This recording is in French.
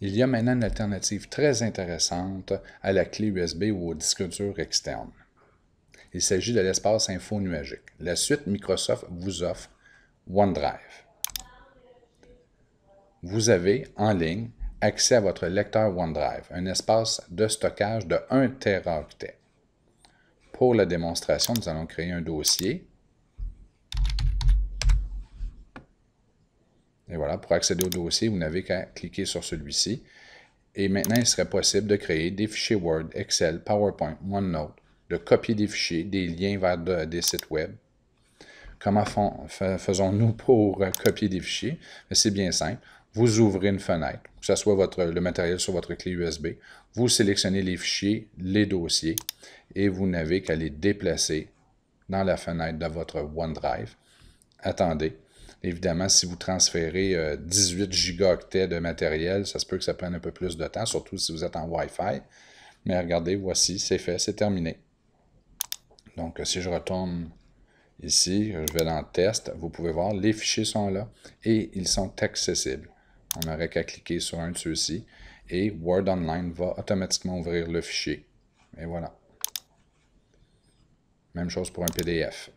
il y a maintenant une alternative très intéressante à la clé USB ou au disque dur externe. Il s'agit de l'espace info nuagique. La suite Microsoft vous offre OneDrive. Vous avez en ligne accès à votre lecteur OneDrive, un espace de stockage de 1 Teraoctet. Pour la démonstration, nous allons créer un dossier Et voilà, pour accéder au dossier, vous n'avez qu'à cliquer sur celui-ci. Et maintenant, il serait possible de créer des fichiers Word, Excel, PowerPoint, OneNote, de copier des fichiers, des liens vers des sites web. Comment faisons-nous pour euh, copier des fichiers? C'est bien simple. Vous ouvrez une fenêtre, que ce soit le matériel sur votre clé USB. Vous sélectionnez les fichiers, les dossiers, et vous n'avez qu'à les déplacer dans la fenêtre de votre OneDrive. Attendez, Évidemment, si vous transférez 18 euh, gigaoctets de matériel, ça se peut que ça prenne un peu plus de temps, surtout si vous êtes en Wi-Fi. Mais regardez, voici, c'est fait, c'est terminé. Donc, euh, si je retourne ici, je vais dans Test, vous pouvez voir, les fichiers sont là et ils sont accessibles. On n'aurait qu'à cliquer sur un de ceux-ci et Word Online va automatiquement ouvrir le fichier. Et voilà. Même chose pour un PDF.